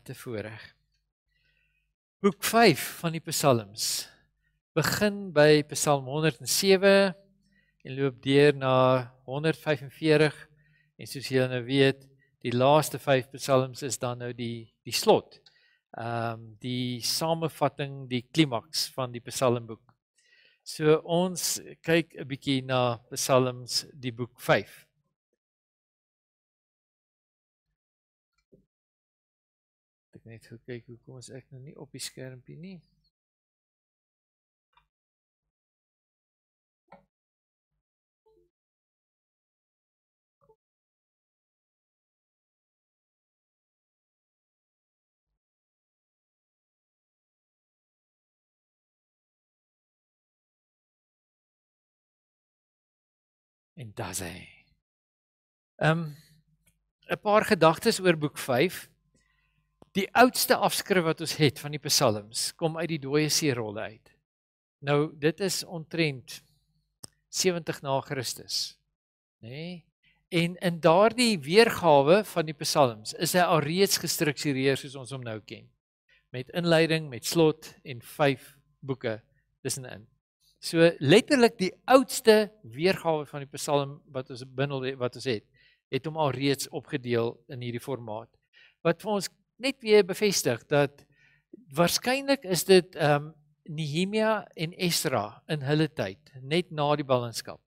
wat 'n voorreg. Boek 5 van die Psalms begin by Psalm 107 en loop deur na 145 en soos julle nou weet, die laaste 5 Psalms is dan nou die die slot. Ehm um, die samevatting, die klimaks van die Psalmboek. So ons kyk 'n bietjie na Psalms die boek 5. Ek net gekyk hoekom is ek nou nie op die skermpie nie. En daai. Ehm um, 'n paar gedagtes oor boek 5 die oudste afskrif wat ons het van die psalms kom uit die dooie see rolle uit. Nou dit is ontrent 70 na Christus. Nê? Nee? En in daardie weergawe van die psalms is hy al reeds gestruktureer soos ons hom nou ken. Met inleiding, met slot en vyf boeke tussenin. So letterlik die oudste weergawe van die psalm wat ons binne wat ons het, het hom al reeds opgedeel in hierdie formaat wat vir ons net weer bevestig dat waarskynlik is dit ehm um, Nehemia en Esra in hulle tyd, net na die ballingskap,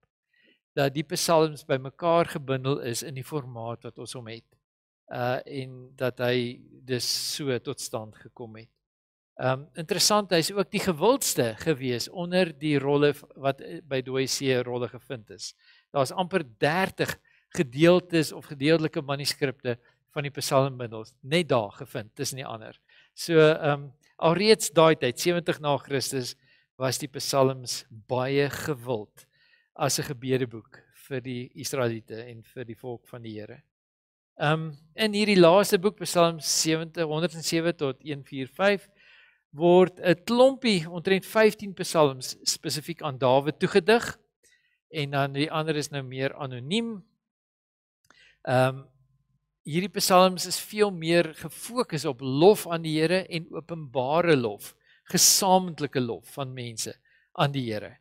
dat die psalms bymekaar gebundel is in die formaat wat ons hom het. Uh en dat hy dus so tot stand gekom het. Ehm um, interessant, hy's ook die gewildste gewees onder die rolle wat eh, by Doise e rolle gevind is. Daar's amper 30 gedeeltes of gedeeltelike manuskripte van die psalmbindels net daar gevind tussen die ander. So ehm um, alreeds daai tyd 70 na Christus was die psalms baie gewild as 'n gebedeboek vir die Israeliete en vir die volk van die Here. Ehm um, in hierdie laaste boek Psalm 70 107 tot 145 word 'n klompie omtrent 15 psalms spesifiek aan Dawid toegedig en dan die ander is nou meer anoniem. Ehm um, hierdie psalms is veel meer gefokus op lof aan die Here en openbare lof, gesamentlike lof van mense aan die Here.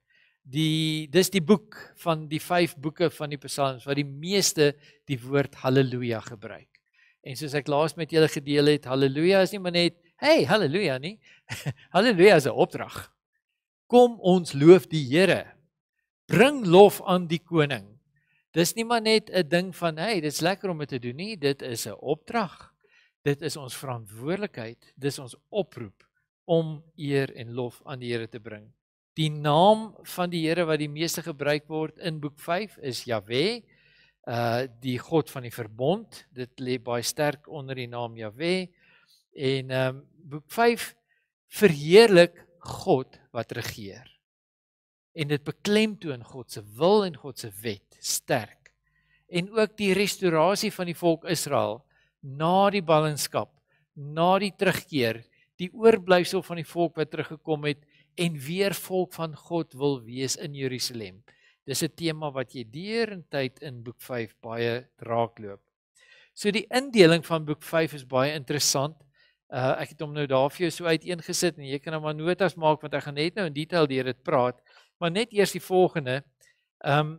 Die dis die boek van die vyf boeke van die psalms wat die meeste die woord haleluja gebruik. En soos ek laas met julle gedeel het, haleluja is nie maar net, hey, haleluja nie. haleluja is 'n opdrag. Kom ons loof die Here. Bring lof aan die koning. Dis nie maar net 'n ding van hey, dit's lekker om dit te doen nie, dit is 'n opdrag. Dit is ons verantwoordelikheid, dis ons oproep om eer en lof aan die Here te bring. Die naam van die Here wat die meeste gebruik word in Boek 5 is Jahwe, uh eh, die God van die verbond. Dit lê baie sterk onder die naam Jahwe. En ehm um, Boek 5 verheerlik God wat regeer en dit beklemtoon God se wil en God se wet sterk. En ook die restaurasie van die volk Israel na die ballingskap, na die terugkeer, die oorblyfsel van die volk wat teruggekom het en weer volk van God wil wees in Jerusalem. Dis 'n tema wat jy deur in tyd in boek 5 baie raakloop. So die indeling van boek 5 is baie interessant. Uh ek het hom nou daar vir jou so uiteengesit en jy kan nou maar notas maak want ek gaan net nou in detail deur dit praat. Maar net eers die volgende. Ehm um,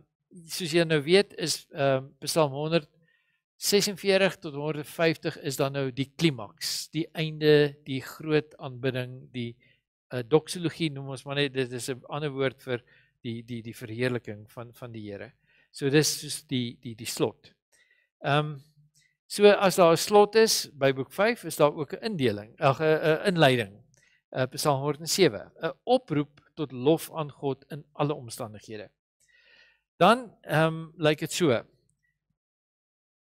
soos jy nou weet is ehm um, Psalm 146 tot 150 is dan nou die klimaks, die einde, die groot aanbidding, die uh, doxologie noem ons maar net dit is 'n ander woord vir die die die verheerliking van van die Here. So dis soos die die die slot. Ehm um, so as daar 'n slot is by boek 5 is daar ook 'n indeling, ag 'n inleiding. Uh, Psalm 107, 'n oproep tot lof aan God in alle omstandighede. Dan ehm um, lyk dit so.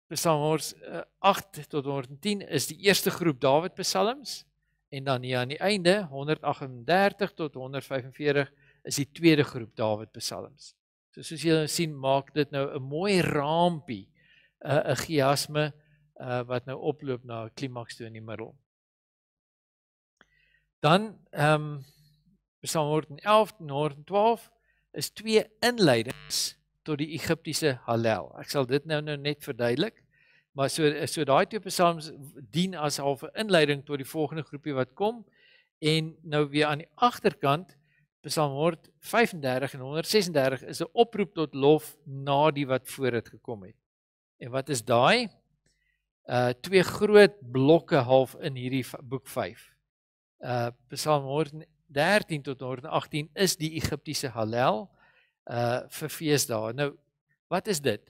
Psalms 8 eh, tot 10 is die eerste groep Dawid Psalms en dan hier aan die einde 138 tot 145 is die tweede groep Dawid Psalms. So soos julle sien, maak dit nou 'n mooi raampie, eh, 'n chiasme uh, wat nou oploop na 'n klimaks toe in die middel. Dan ehm um, Psalm 11 en 12 is twee inleidings tot die Egiptiese Hallel. Ek sal dit nou nou net verduidelik. Maar so so daai twee psalms dien as 'n halwe inleiding tot die volgende groepie wat kom. En nou weer aan die agterkant Psalm 35 en 136 is 'n oproep tot lof na die wat voor dit gekom het. En wat is daai? Uh twee groot blokke half in hierdie boek 5. Uh Psalm 13 tot 18 is die Egiptiese Hallel uh vir feesdae. Nou, wat is dit?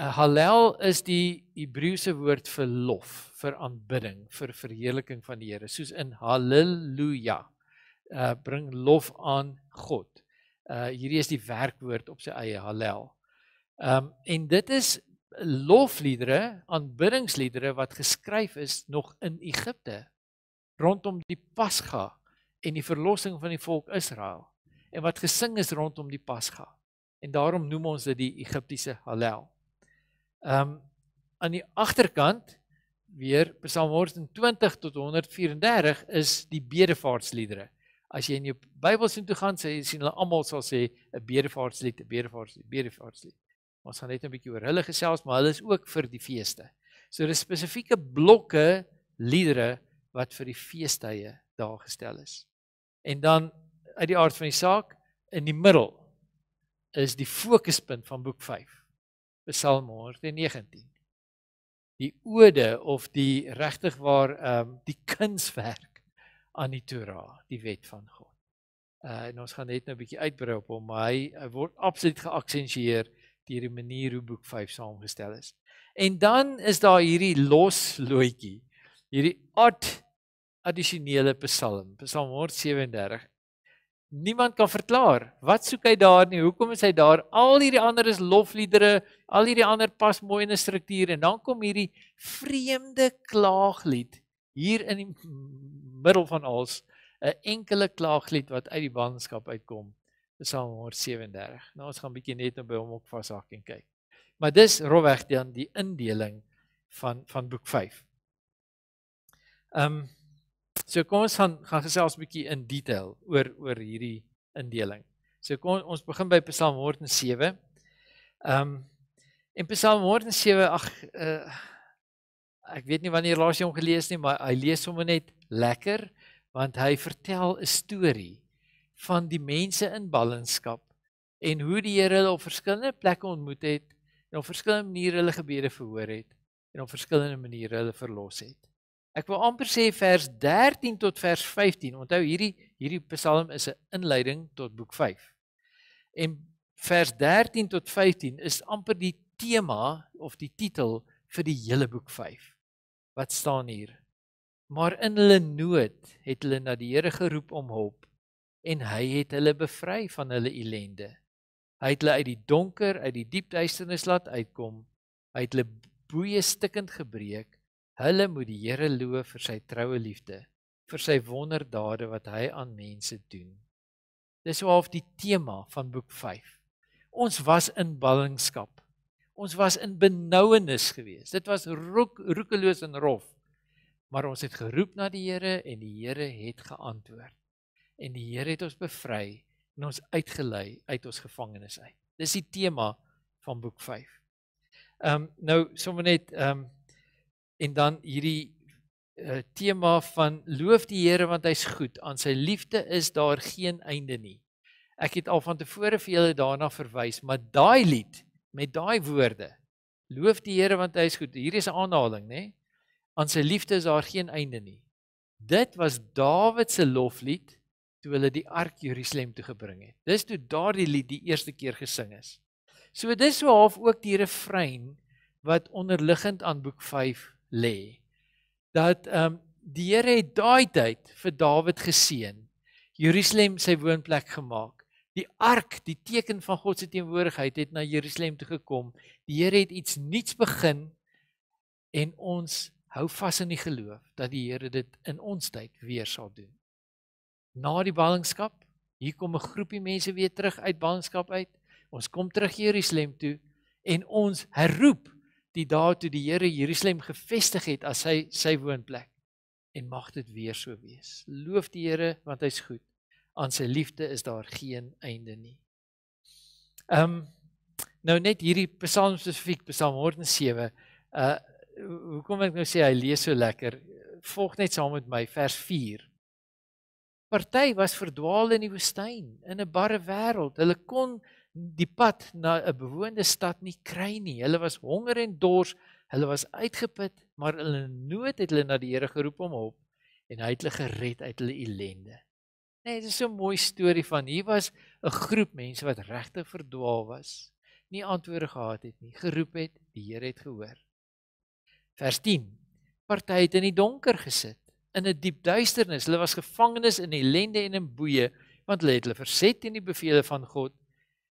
Uh, Hallel is die Hebreëse woord vir lof, vir aanbidding, vir verheerliking van die Here, soos in haleluja. Uh bring lof aan God. Uh hierdie is die werkwoord op sy eie Hallel. Um en dit is lofliedere, aanbiddingsliedere wat geskryf is nog in Egipte rondom die Pasga en die verlossing van die volk Israel en wat gesing is rondom die Pasga. En daarom noem ons dit die Egiptiese Hallel. Ehm um, aan die agterkant weer Psalm 120 tot 134 is die bedevaartsliedere. As jy in jou Bybel sien toe gaan, sê jy sien hulle almal sal sê 'n bedevaartslied, 'n bedevaartslied, bedevaartslied. Ons gaan net 'n bietjie oor hulle gesels, maar hulle is ook vir die feeste. So dis spesifieke blokke liedere wat vir die feestydae daar gestel is. En dan uit die aard van die saak, in die middel is die fokuspunt van boek 5. Psalm 119. Die ode of die regtig waar ehm um, die kunswerk aan die Torah, die wet van God. Uh en ons gaan net nou 'n bietjie uitbrei op hom, maar hy, hy word absoluut geaksensieer deur die manier hoe boek 5 saamgestel is. En dan is daar hierdie losloetjie, hierdie ad addisionele Psalm, Psalm 137. Niemand kan verklaar wat soek hy daar nie. Hoekom is hy daar? Al hierdie ander is lofliedere, al hierdie ander pas mooi in 'n struktuur en dan kom hierdie vreemde klaaglied hier in die middel van alles, 'n enkele klaaglied wat uit die wandskap uitkom. Psalm 137. Nou ons gaan bietjie net naby nou hom op vashak en kyk. Maar dis rofweg dan die indeling van van boek 5. Ehm um, So kom ons gaan gaan gesels 'n bietjie in detail oor oor hierdie indeling. So kom ons begin by Psalm 107. Ehm um, in Psalm 107 ag uh, ek weet nie wanneer laas jy hom gelees nie, maar hy lees hom net lekker want hy vertel 'n storie van die mense in ballingskap en hoe die Here hulle op verskillende plekke ontmoet het en op verskillende maniere hulle gebede verhoor het en op verskillende maniere hulle verlos het. Ek wil amper sê vers 13 tot vers 15. Onthou hierdie hierdie Psalm is 'n inleiding tot boek 5. En vers 13 tot 15 is amper die tema of die titel vir die hele boek 5. Wat staan hier? Maar in hulle nood het hulle na die Here geroep om hulp en hy het hulle bevry van hulle ellende. Hy het hulle uit die donker, uit die diep duisternis laat uitkom. Hy het hulle boeie stikkend gebreek Hulle moet die Here loof vir sy troue liefde, vir sy wonderdade wat hy aan mense doen. Dis so half die tema van boek 5. Ons was in ballingskap. Ons was in benouenis gewees. Dit was roek roekeloos en rof. Maar ons het geroep na die Here en die Here het geantwoord. En die Here het ons bevry en ons uitgelei uit ons gevangenis uit. Dis die tema van boek 5. Ehm um, nou sommer net ehm um, en dan hierdie uh, tema van loof die Here want hy's goed, aan sy liefde is daar geen einde nie. Ek het al van tevore vir julle daarna verwys, maar daai lied met daai woorde, loof die Here want hy's goed. Hier is 'n aanhaling, né? Aan sy liefde is daar geen einde nie. Dit was Dawid se loflied toe hulle die ark Jerusalem toe gebring het. Dis toe daardie lied die eerste keer gesing is. So dis so half ook die refrein wat onderliggend aan boek lê. Dat ehm um, die Here het daai tyd vir Dawid geseën. Jerusalem sy woonplek gemaak. Die ark, die teken van God se teenwoordigheid het na Jerusalem toe gekom. Die Here het iets nuuts begin en ons hou vas in die geloof dat die Here dit in ons tyd weer sal doen. Na die ballingskap, hier kom 'n groepie mense weer terug uit ballingskap uit. Ons kom terug hier Jerusalem toe en ons herroep die dag toe die Here Jerusalem gevestig het as sy sy woonplek. En mag dit weer so wees. Loof die Here want hy's goed. Aan sy liefde is daar geen einde nie. Ehm um, nou net hierdie Psalm spesifiek Psalm 107. Uh eh, hoekom ek nou sê hy lees so lekker. Volg net saam met my vers 4. Party was verdwaal in die woestyn, in 'n barre wêreld. Hulle kon die pad na 'n bewoonde stad nie kry nie. Hulle was honger en dors, hulle was uitgeput, maar hulle nood het hulle na die Here geroep om hulp en hy het hulle gered uit hulle ellende. Nee, dit is so 'n mooi storie van hier was 'n groep mense wat regtig verdwaal was, nie antwoorde gehad het nie, geroep het, die Here het gehoor. Vers 10. Party het in die donker gesit, in 'n die diep duisternis. Hulle was gevangenes in ellende en in boeye, want hulle het hulle verset teen die beveel van God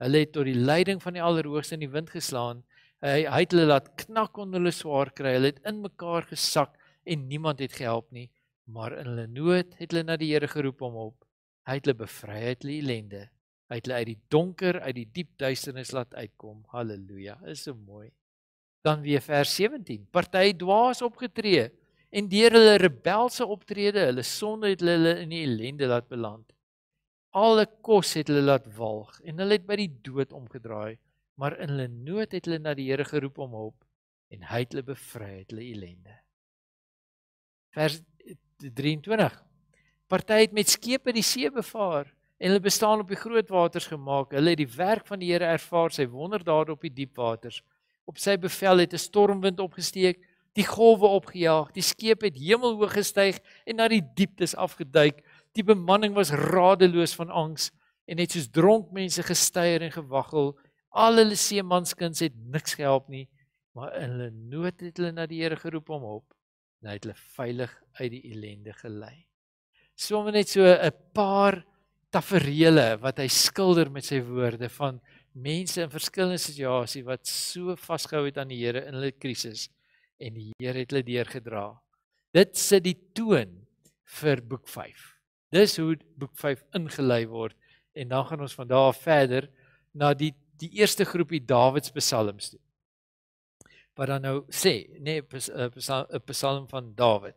Hulle het tot die leiding van die Allerhoogste in die wind geslaan. Hy, hy het hulle laat knak onder hulle swaar kry. Hulle het in mekaar gesak en niemand het gehelp nie, maar in hulle nood het hulle na die Here geroep om op. Hy het hulle bevry uit hulle ellende. Hy het hulle uit die donker, uit die diep duisternis laat uitkom. Halleluja. Is so mooi. Dan weer vers 17. Party dwaas opgetree en deur hulle rebelse optrede, hulle sonde het hulle in die ellende laat beland alle kos het hulle laat walg en hulle het by die dood omgedraai, maar in hulle nood het hulle na die Here geroep om hulp en hy het hulle bevry uit hulle ellende. Vers 23. Eh, Party het met skepe die see bevaar en hulle bestaan op die groot waters gemaak. Hulle het die werk van die Here ervaar, sy wonderdade op die diep waters. Op sy bevel het 'n stormwind opgesteek, die golwe opgejaag, die skepe het hemelhoog gestyg en na die dieptes afgeduik. Die bemanning was radeloos van angs en net soos dronk mense gestuier en gewaggel. Al hulle seemanskinders het niks gehelp nie, maar in hulle nood het hulle na die Here geroep om hulp en hy het hulle veilig uit die ellende gelei. Somme net so 'n paar tafereele wat hy skilder met sy woorde van mense in verskillende situasies wat so vasgehou het aan die Here in hulle krisis en die Here het hulle deurgedra. Dit sit die toon vir boek 5. Dis hoe boek 5 ingelei word en dan gaan ons van daar af verder na die die eerste groepie Dawid se psalms toe. Wat dan nou sê, nee, 'n eh, psalm, eh, psalm van Dawid.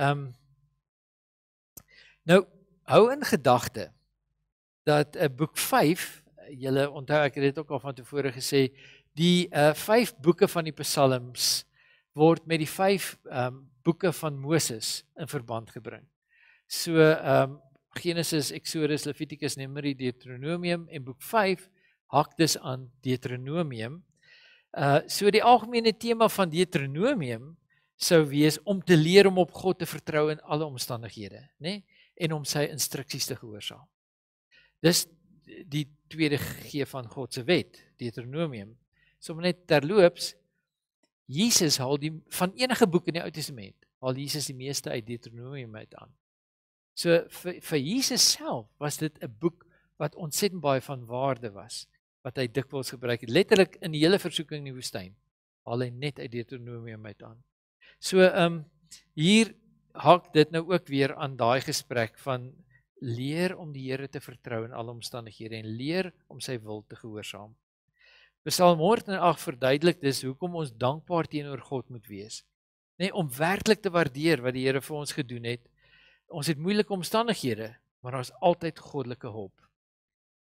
Ehm um, Nou, hou in gedagte dat 'n uh, eh, boek 5, julle onthou ek het dit ook al van tevore gesê, die uh vyf boeke van die psalms word met die vyf ehm um, boeke van Moses in verband gebring. So ehm um, Genesis, Exodus, Levitikus, Numeri, Deuteronomium en boek 5 hak dus aan Deuteronomium. Uh so die algemene tema van Deuteronomium sou wees om te leer om op God te vertrou in alle omstandighede, nê, nee? en om sy instruksies te gehoorsaam. Dis die tweede gee van God se wet, Deuteronomium. So net terloops, Jesus haal die van enige boek in die Ou Testament, haal Jesus die meeste uit Deuteronomium uit aan. So vir vir Jesus self was dit 'n boek wat ontsettend baie van waarde was wat hy dikwels gebruik het. Letterlik in die hele versoeking in die woestyn haal hy net uit Deuteronomium uit aan. So ehm um, hier haak dit nou ook weer aan daai gesprek van leer om die Here te vertrou in alle omstandighede en leer om sy wil te gehoorsaam. Psalm 118 verduidelik dis hoekom ons dankbaar teenoor God moet wees. Nê nee, om werklik te waardeer wat die Here vir ons gedoen het ons het moeilike omstandighede, maar daar's altyd goddelike hulp.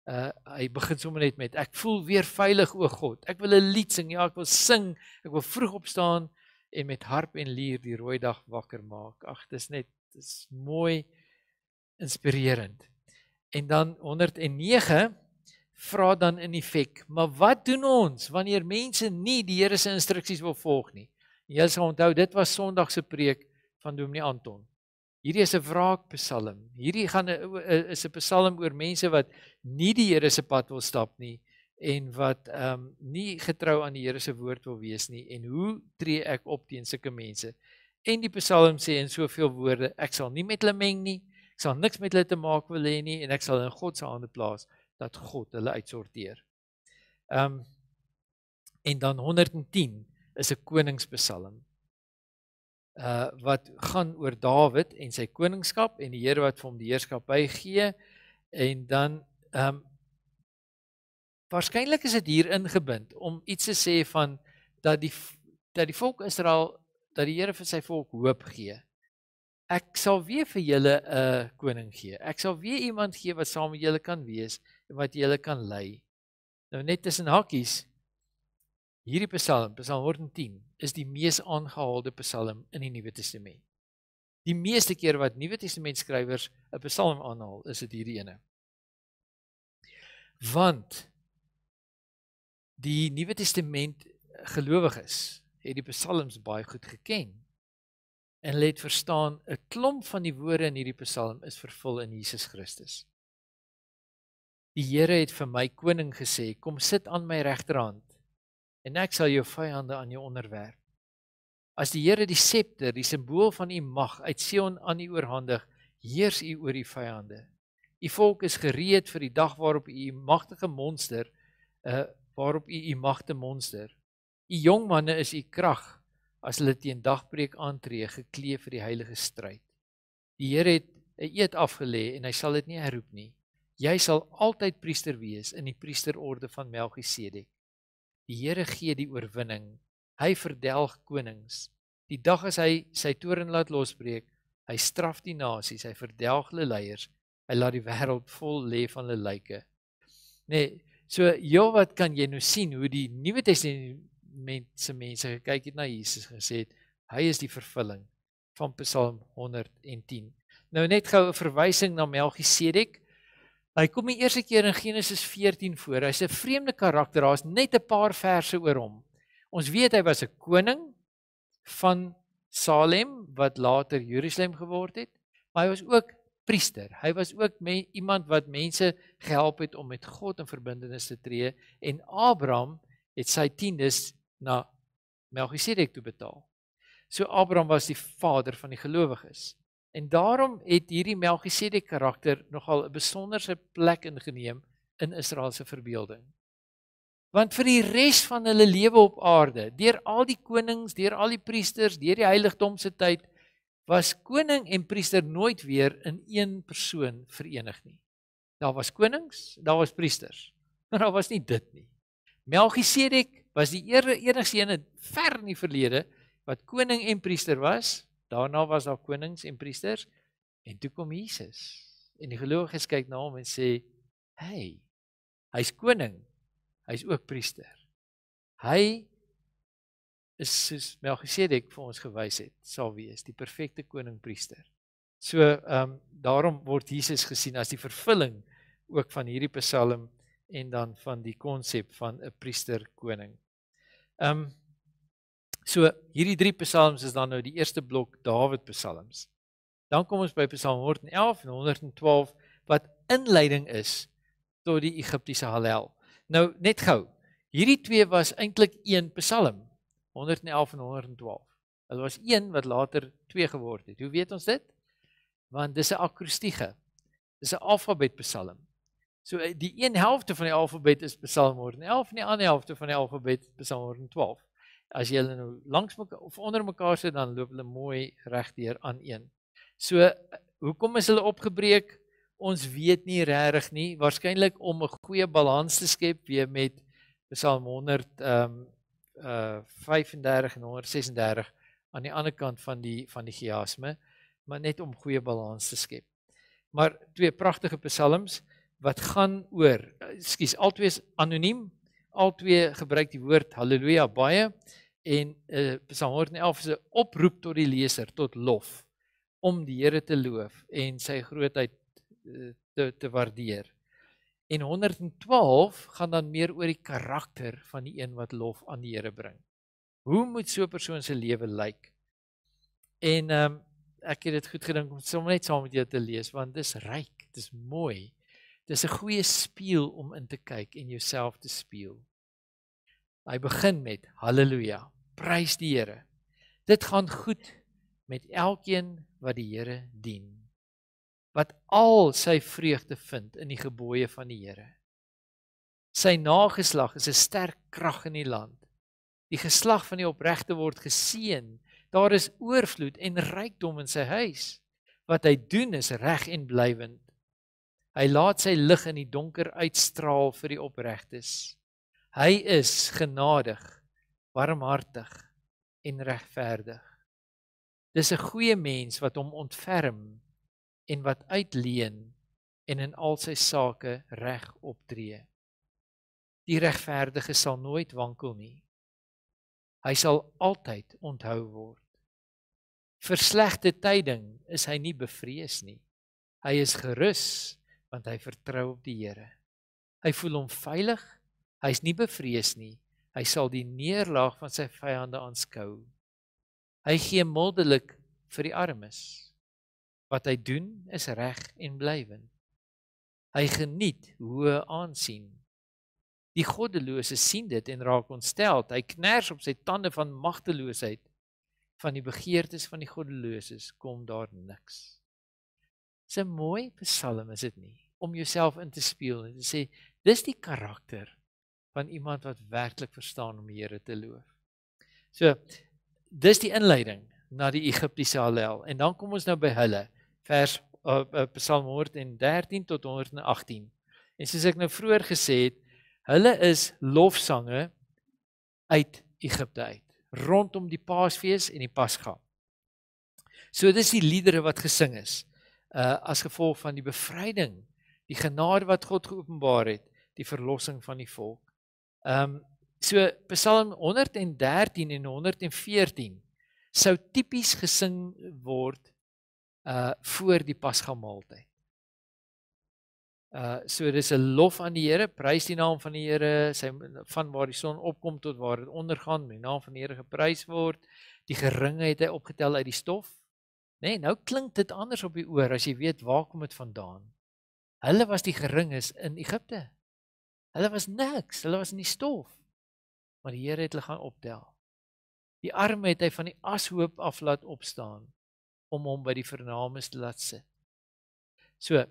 Uh hy begin sommer net met ek voel weer veilig o God. Ek wil 'n lied sing, ja, ek wil sing. Ek wil vroeg opstaan en met harp en lier die rooi dag wakker maak. Ag, dis net dis mooi inspirerend. En dan 109 vra dan in effek, maar wat doen ons wanneer mense nie die Here se instruksies wil volg nie? Jy sal onthou dit was Sondag se preek van Dominee Anton. Hierdie is 'n wraakpsalm. Hierdie gaan is 'n psalm oor mense wat nie die Here se pad wil stap nie en wat ehm um, nie getrou aan die Here se woord wil wees nie en hoe tree ek op teen sulke mense? En die psalm sê in soveel woorde, ek sal nie met hulle meng nie. Ek sal niks met hulle te maak wil hê nie en ek sal in God se hande plaas dat God hulle uitsorteer. Ehm um, en dan 110 is 'n koningspsalm uh wat gaan oor Dawid en sy koningskap en die Here wat vir hom die heerskappy gee en dan ehm um, waarskynlik is dit hier ingebind om iets te sê van dat die dat die volk Israel dat die Here vir sy volk hoop gee. Ek sal weer vir julle 'n uh, eh, koning gee. Ek sal weer iemand gee wat saam met julle kan wees en wat julle kan lei. Nou net tussen hakkies. Hierdie Psalm, Psalm 110, is die mees aangehaalde psalm in die Nuwe Testament. Die meeste keer wat Nuwe Testament skrywers 'n psalm aanhaal, is dit hierdie ene. Want die Nuwe Testament gelowiges het die psalms baie goed geken en het verstaan 'n klomp van die woorde in hierdie psalm is vervul in Jesus Christus. Die Here het vir my koning gesê, kom sit aan my regterhand en ek sal jou vyande aan jou onderwerf. As die Here die septer, die simbool van u mag uit Sion aan u oorhandig, heers u oor die vyande. U volk is gereed vir die dag waarop u magtige monster, uh waarop u u magte monster. U jong manne is u krag as hulle teen dagbreek aantree geklee vir die heilige stryd. Die Here het 'n eed afgelê en hy sal dit nie herroep nie. Jy sal altyd priester wees in die priesterorde van Melchisedek. Die Here gee die oorwinning. Hy verdelg konings. Die dag as hy sy toren laat losbreek, hy straf die nasies, hy verdelg hulle leiers. Hy laat die wêreld vol lê van hulle lyke. Nê, nee, so joh wat kan jy nou sien hoe die Nuwe Testament se mense gekyk het na Jesus gesê het, hy is die vervulling van Psalm 110. Nou net gou 'n verwysing na Melchisedek. Hy kom die eerste keer in Genesis 14 voor. Hy's 'n vreemde karakter. Daar's net 'n paar verse oor hom. Ons weet hy was 'n koning van Salem wat later Jerusalem geword het, maar hy was ook priester. Hy was ook me, iemand wat mense gehelp het om met God in verbindenis te tree en Abraham het sy tiendes na Melchisedek toe betaal. So Abraham was die vader van die gelowiges. En daarom het hierdie Melchisedek karakter nogal 'n besonderse plek ingeneem in Israel se verbeelding. Want vir die res van hulle lewe op aarde, deur al die konings, deur al die priesters, deur die heiligdom se tyd, was koning en priester nooit weer in een persoon verenig nie. Daar was konings, daar was priesters, maar daar was nie dit nie. Melchisedek was die enigste een ver in die verlede wat koning en priester was, Daarna was daar konings en priesters en toe kom Jesus. En die gelowiges kyk na hom en sê: "Hey, hy's koning. Hy's ook priester. Hy is soos Melchisedek vir ons gewys het, sal wees die perfekte koningpriester." So, ehm um, daarom word Jesus gesien as die vervulling ook van hierdie Psalm en dan van die konsep van 'n priester koning. Ehm um, So hierdie drie psalms is dan nou die eerste blok Dawid psalms. Dan kom ons by Psalm 111 en 112 wat inleiding is tot die Egiptiese Hallel. Nou net gou. Hierdie twee was eintlik een psalm, 111 en 112. Hulle was een wat later twee geword het. Hoe weet ons dit? Want dis 'n akroestiege. Dis 'n alfabet psalm. So die een helfte van die alfabet is Psalm 111 en die ander helfte van die alfabet is Psalm 112 as jy hulle nou langs mekaar of onder mekaar sit dan loop hulle mooi reg deur aan een. So eh, hoekom is hulle opgebreek? Ons weet nie regtig nie, waarskynlik om 'n goeie balans te skep weer met Psalm 100 ehm um, uh 35 en 136 aan die ander kant van die van die chiasme, maar net om goeie balans te skep. Maar twee pragtige psalms wat gaan oor, ekskuus, eh, altwee is anoniem. Altwee gebruik die woord haleluja baie. Uh en uh, Psalm 111 se oproep tot die leser tot lof om die Here te loof en sy grootheid uh, te te waardeer. En 112 gaan dan meer oor die karakter van die een wat lof aan die Here bring. Hoe moet so 'n persoon se lewe lyk? En ehm um, ek het dit goed gedink om sommer net saam met jou te lees want dis ryk, dis mooi. Dis 'n goeie spieël om in te kyk en jouself te spieël. Hy begin met haleluja prys die Here. Dit gaan goed met elkeen wat die Here dien. Wat al sy vreugde vind in die gebooie van die Here. Sy nageslag is 'n sterk krag in die land. Die geslag van die opregte word geseën. Daar is oorvloed en rykdom in sy huis. Wat hy doen is reg en blywend. Hy laat sy lig in die donker uitstraal vir die opregtes. Hy is genadig warmhartig en regverdig. Dis 'n goeie mens wat hom ontferm en wat uitleen en in al sy sake reg optree. Die regverdige sal nooit wankel nie. Hy sal altyd onthou word. Vir slegte tyding is hy nie bevrees nie. Hy is gerus want hy vertrou op die Here. Hy voel hom veilig. Hy's nie bevrees nie Hy sal die neerlaag van sy vyande aanskou. Hy gee moddelik vir die armes. Wat hy doen is reg en blywend. Hy geniet hoë aansien. Die goddelose sien dit en raak ontstel. Hy kners op sy tande van magteloosheid. Van die begeertes van die goddeloses kom daar niks. Dis 'n mooi psalm is dit nie om jouself in te speel en te sê dis die karakter van iemand wat werklik verstaan om die Here te loof. So dis die inleiding na die Egiptiese Hallel en dan kom ons nou by hulle vers op uh, eh, uh, eh, Psalm 113 tot 118. En soos ek nou vroeër gesê het, hulle is lofsange uit Egipte uit rondom die Paasfees en die Pasga. So dis die liedere wat gesing is uh as gevolg van die bevryding, die genade wat God geopenbaar het, die verlossing van die volk. Ehm um, so Psalm 113 en 114 sou tipies gesing word uh voor die pasgamaaltyd. Uh so dis 'n lof aan die Here, prys die naam van die Here, sy van waar die son opkom tot waar dit ondergaan, die naam van die Here geprys word. Die geringe het hy opgetel uit die stof. Né, nee, nou klink dit anders op die oor as jy weet waar kom dit vandaan. Hulle was die geringes in Egipte. Hulle was niks, hulle was in die stof. Maar die Here het hulle gaan optel. Die arme het hy van die ashoop af laat opstaan om hom by die vernames te laat sit. So, uh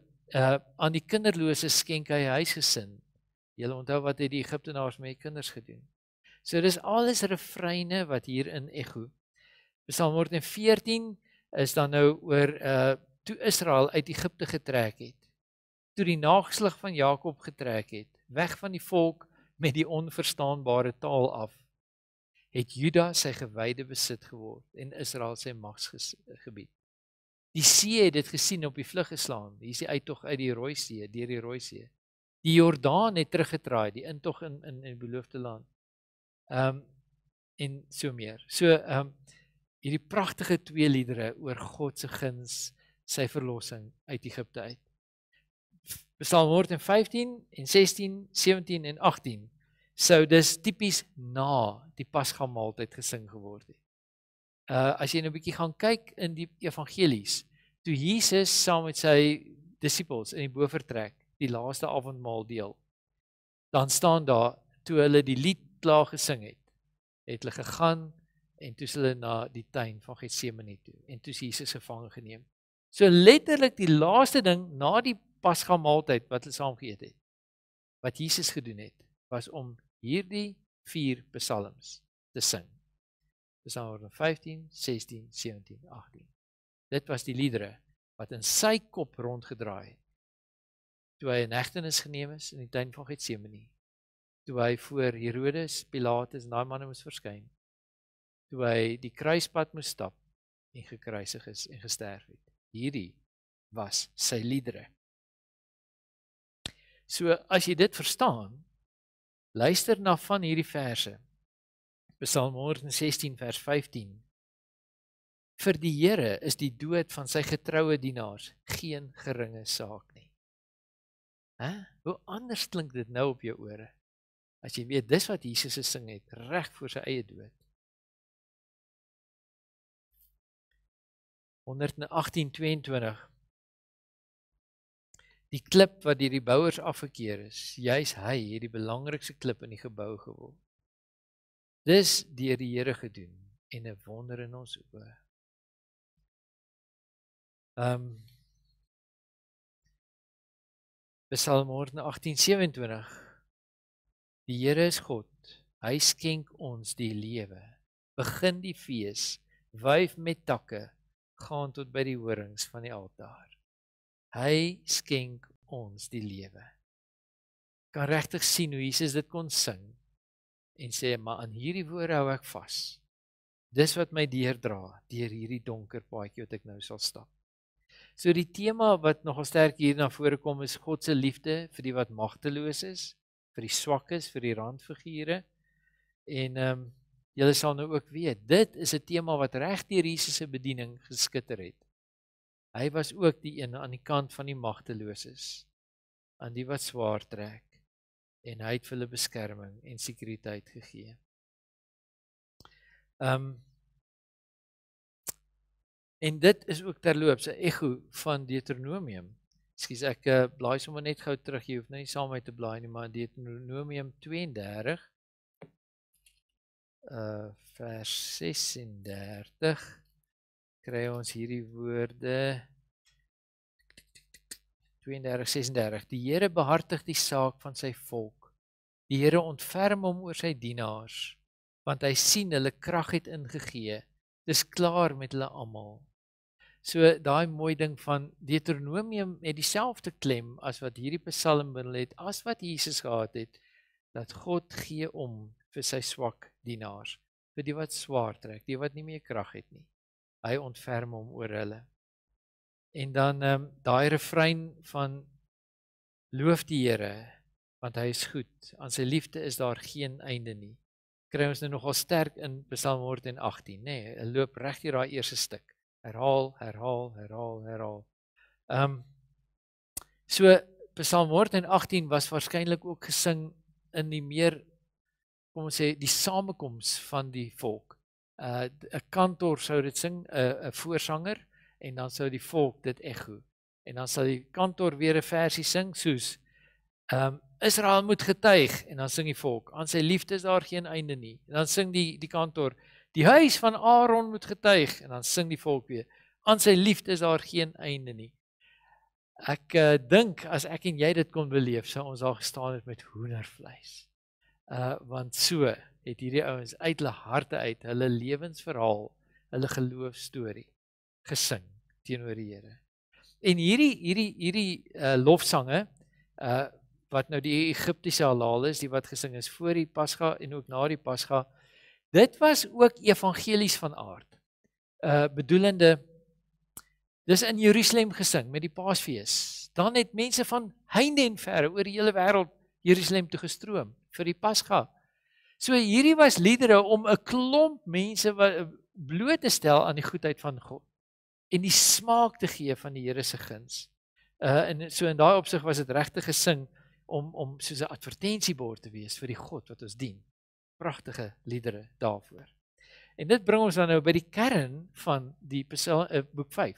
aan die kinderlose skenk hy huisgesin. Jy onthou wat het die Egiptenaars met die kinders gedoen? So dis alles refreine wat hier in Ego. Psalm 14 is dan nou oor uh toe Israel uit Egipte getrek het. Toe die nageslag van Jakob getrek het weg van die volk met die onverstaanbare taal af, het Juda sy gewyde besit geword en Israel sy magsgebied. Die see het dit gesien op die vlug geslaan. Hier is die uittog uit die Rooi See, deur die Rooi See. Die Jordaan het teruggetraai, die intog in in in beloofde land. Ehm um, en so meer. So ehm um, hierdie pragtige twee liedere oor God se guns, sy verlossing uit Egipte uit bestaan word in 15 en 16, 17 en 18. Sou dis tipies na die pasgamaaltyd gesing geword het. Uh as jy nou 'n bietjie gaan kyk in die evangelies, toe Jesus saam met sy disippels in die bofortrek die laaste avondmaal deel, dan staan daar toe hulle die lied klaar gesing het, het hulle gegaan en toe hulle na die tuin van Getsemane toe en toe is Jesus gevange geneem. So letterlik die laaste ding na die pasga maaltyd wat hulle saam geëet het. Wat Jesus gedoen het was om hierdie vier psalms te sing. Psalm 15, 16, 17, 18. Dit was die liedere wat in sy kop rondgedraai het toe hy in hegtenis geneem is in die tuin van Getsemane. Toe hy voor Herodes, Pilatus en daai manne moes verskyn. Toe hy die kruispad moes stap en gekruisig is en gesterf het. Hierdie was sy liedere. So as jy dit verstaan, luister na van hierdie verse. Psalm 116 vers 15. Vir die Here is die dood van sy getroue dienaars geen geringe saak nie. Hæ? Hoe anders klink dit nou op jou ore? As jy weet dis wat Jesus gesing het reg voor sy eie dood die klip wat deur die bouers afgekeur is, juis hy het die belangrikste klip in die gebou geword. Dis deur die Here gedoen en 'n wonder in ons oë. Ehm Psalm 18:27 Die Here is God. Hy skenk ons die lewe. Begin die fees, wyf met takke, gaan tot by die horings van die altaar. Hy skenk ons die lewe. Kan regtig sien hoe Jesus dit kon sing en sê maar aan hierdie woorde hou ek vas. Dis wat my deerdra deur hierdie donker paadjie wat ek nou sal stap. So die tema wat nogal sterk hier na vore kom is God se liefde vir die wat magteloos is, vir die swakkes, vir die randfigure. En ehm um, julle sal nou ook weet, dit is 'n tema wat reg deur Jesus se bediening geskitter het. Hy was ook die een aan die kant van die magteloses, aan die wat swaar trek en hy het vir hulle beskerming en sekuriteit gegee. Ehm um, En dit is ook terloops 'n ekko van Deuteronomium. Ekskuus ek eh, blaai sommer net gou terug. Jy hoef nou nie saam met te blaai nie, maar Deuteronomium 32 uh eh, vers 36 kry ons hierdie woorde 32:36 Die Here behartig die saak van sy volk. Die Here ontferm hom oor sy dienaars, want hy sien hulle krag het ingegee. Dis klaar met hulle almal. So daai mooi ding van Deuteronomium het dieselfde klem as wat hierdie Psalm binne het, as wat Jesus gehad het, dat God gee om vir sy swak dienaars, vir die wat swaar trek, die wat nie meer krag het nie hy ontferm hom oor hulle. En dan ehm um, daai refrein van loof die Here want hy is goed. Aan sy liefde is daar geen einde nie. Kry ons nou nogal sterk in Psalm 118, nê? Nee, hy loop reg deur daai eerste stuk. Herhaal, herhaal, herhaal, herhaal. Ehm um, So Psalm 118 was waarskynlik ook gesing in die meer kom ons sê die samekoms van die volk uh eh, 'n kantoor sou dit sing 'n uh, 'n voorsanger en dan sou die volk dit ekho en dan sal die kantoor weer 'n versie sing soos ehm um, Israel moet getuig en dan sing die volk aan sy liefde is daar geen einde nie en dan sing die die kantoor die huis van Aaron moet getuig en dan sing die volk weer aan sy liefde is daar geen einde nie ek uh, dink as ek en jy dit kon beleef sou ons daar gestaan het met hoendervleis uh eh, want so het hierdie ouens uit hulle harte uit hulle lewensverhaal, hulle geloofstorie gesing teenoor die Here. En hierdie hierdie hierdie uh, lofsange uh wat nou die Egiptiese halal is, die wat gesing is voor die Pasga en ook na die Pasga. Dit was ook evangelies van aard. Uh bedoelende dis in Jerusalem gesing met die Paasfees. Dan het mense van heinde en verre oor die hele wêreld Jerusalem toe gestroom vir die Pasga So hierdie was liedere om 'n klomp mense bloot te stel aan die goedheid van God en die smaak te gee van die Here se guns. Uh en so in daai opsig was dit regtig gesing om om soos 'n advertensiebord te wees vir die God wat ons dien. Pragtige liedere daarvoor. En dit bring ons dan nou by die kern van die Psalm eh, uh, boek 5.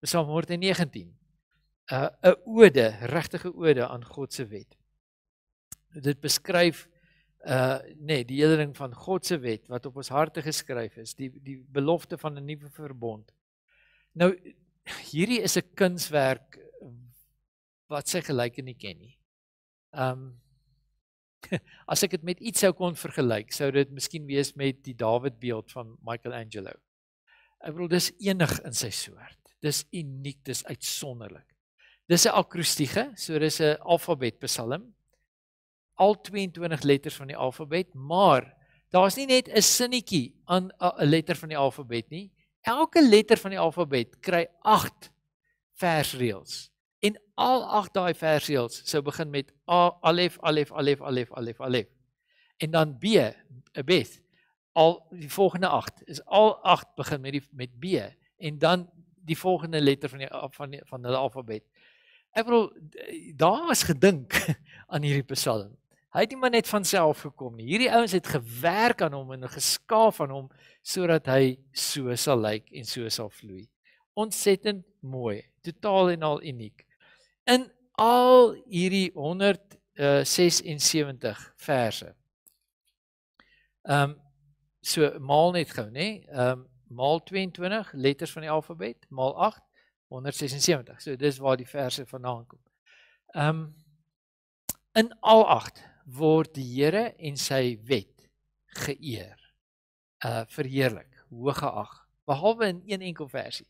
Psalm 119. Uh 'n ode, regtige ode aan God se wet. Dit beskryf uh nee, die edering van God se wet wat op ons harte geskryf is, die die belofte van 'n nuwe verbond. Nou hierdie is 'n kunswerk wat sy gelyke nie ken nie. Um As ek dit met iets sou kon vergelyk, sou dit miskien wees met die Dawidbeeld van Michelangelo. Ek bedoel dis enig in sy soort. Dis uniek, dis uitsonderlik. Dis 'n akroestiege, so dis 'n alfabet Psalm al 22 letters van die alfabet, maar daar's nie net 'n sinnetjie aan 'n letter van die alfabet nie. Elke letter van die alfabet kry 8 versreëls. En al 8 daai versreëls sou begin met A, Alef, Alef, Alef, Alef, Alef, Alef. En dan B, Beth. Al die volgende 8 is al 8 begin met die met B en dan die volgende letter van die van die, van hulle alfabet. Ek bedoel daar was gedink aan hierdie psalm. Hy het nie maar net van self gekom nie. Hierdie ouens het gewerk aan hom en geskaaf aan hom sodat hy so sal lyk like en so sal vloei. Ontsettend mooi, totaal en al uniek. In al hierdie 176 eh, verse. Ehm um, so maal net gou, nê? Ehm maal 22 letters van die alfabet, maal 8, 176. So dis waar die verse vandaan kom. Ehm um, in al 8 word die Here en sy wet geëer. Uh verheerlik, hoogeag, behalwe in een enkel versie.